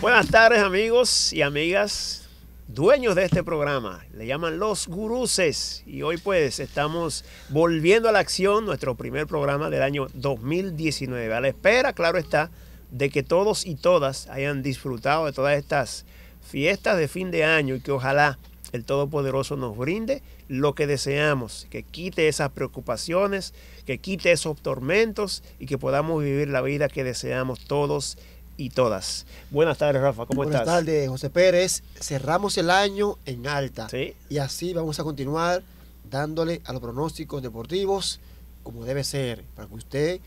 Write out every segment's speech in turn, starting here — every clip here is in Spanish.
Buenas tardes amigos y amigas, dueños de este programa. Le llaman los guruses y hoy pues estamos volviendo a la acción, nuestro primer programa del año 2019. A la espera, claro está, de que todos y todas hayan disfrutado de todas estas fiestas de fin de año y que ojalá el Todopoderoso nos brinde lo que deseamos, que quite esas preocupaciones, que quite esos tormentos y que podamos vivir la vida que deseamos todos y todas. Buenas tardes, Rafa, ¿cómo estás? Buenas tardes, José Pérez. Cerramos el año en alta. Y así vamos a continuar dándole a los pronósticos deportivos como debe ser, para que usted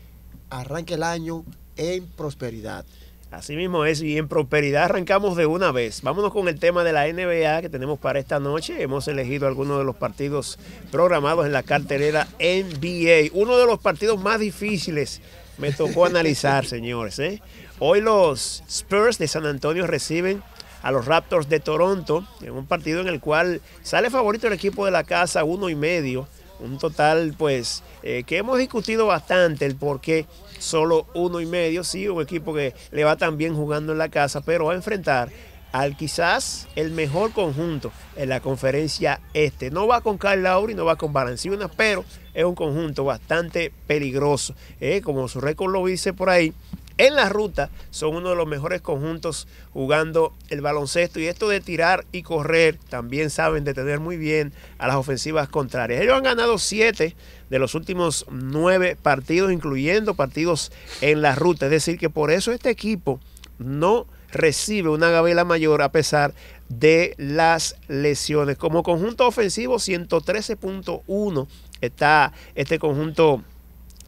arranque el año en prosperidad. Así mismo es, y en prosperidad arrancamos de una vez. Vámonos con el tema de la NBA que tenemos para esta noche. Hemos elegido algunos de los partidos programados en la cartelera NBA. Uno de los partidos más difíciles me tocó analizar, señores. ¿eh? Hoy los Spurs de San Antonio reciben a los Raptors de Toronto en un partido en el cual sale favorito el equipo de la casa, uno y medio. Un total, pues, eh, que hemos discutido bastante el por qué solo uno y medio. Sí, un equipo que le va tan bien jugando en la casa, pero va a enfrentar al quizás el mejor conjunto en la conferencia este. No va con Carl Lauri, no va con Balanciunas, pero es un conjunto bastante peligroso. Eh, como su récord lo dice por ahí, en la ruta son uno de los mejores conjuntos jugando el baloncesto y esto de tirar y correr también saben detener muy bien a las ofensivas contrarias. Ellos han ganado siete de los últimos nueve partidos, incluyendo partidos en la ruta. Es decir, que por eso este equipo no recibe una gavela mayor a pesar de las lesiones. Como conjunto ofensivo, 113.1 está este conjunto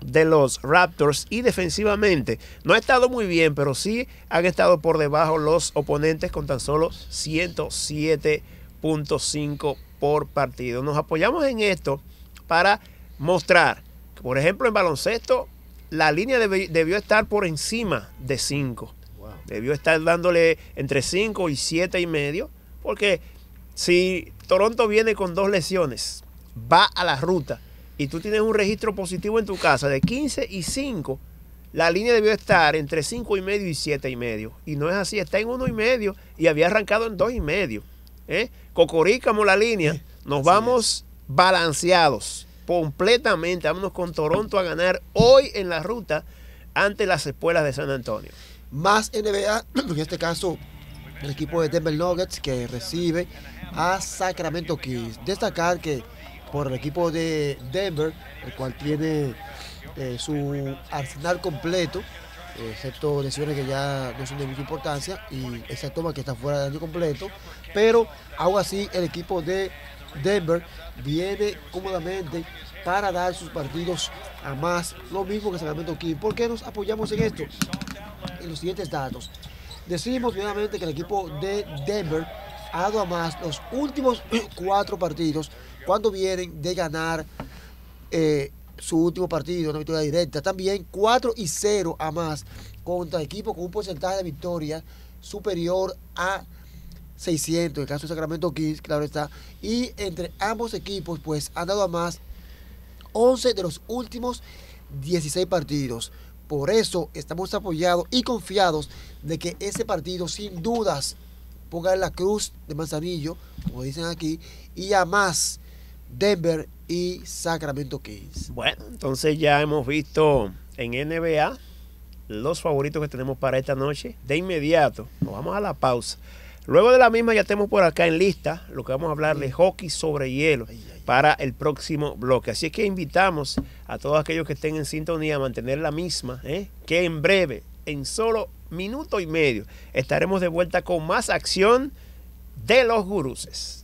de los Raptors y defensivamente no ha estado muy bien, pero sí han estado por debajo los oponentes con tan solo 107.5 por partido. Nos apoyamos en esto para mostrar, por ejemplo, en baloncesto la línea debió estar por encima de 5. Debió estar dándole entre 5 y 7 y medio. Porque si Toronto viene con dos lesiones, va a la ruta y tú tienes un registro positivo en tu casa de 15 y 5, la línea debió estar entre 5 y medio y 7 y medio. Y no es así, está en 1 y medio y había arrancado en 2 y medio. ¿Eh? la línea, nos vamos balanceados completamente. Vámonos con Toronto a ganar hoy en la ruta ante las espuelas de San Antonio más NBA, en este caso el equipo de Denver Nuggets que recibe a Sacramento Kings. Destacar que por el equipo de Denver, el cual tiene eh, su arsenal completo, excepto lesiones que ya no son de mucha importancia, y esa toma que está fuera de año completo, pero aún así el equipo de Denver viene cómodamente para dar sus partidos a más, lo mismo que Sacramento Kings. ¿Por qué nos apoyamos en esto? los siguientes datos. Decimos nuevamente que el equipo de Denver ha dado a más los últimos cuatro partidos cuando vienen de ganar eh, su último partido, una victoria directa. También 4 y 0 a más contra equipos con un porcentaje de victoria superior a 600, en el caso de Sacramento Kings, claro está. Y entre ambos equipos, pues han dado a más 11 de los últimos 16 partidos. Por eso estamos apoyados y confiados de que ese partido sin dudas ponga en la cruz de Manzanillo, como dicen aquí, y a más Denver y Sacramento Kings. Bueno, entonces ya hemos visto en NBA los favoritos que tenemos para esta noche. De inmediato, nos vamos a la pausa. Luego de la misma ya tenemos por acá en lista lo que vamos a hablar de hockey sobre hielo para el próximo bloque. Así es que invitamos a todos aquellos que estén en sintonía a mantener la misma, ¿eh? que en breve, en solo minuto y medio, estaremos de vuelta con más acción de los guruses.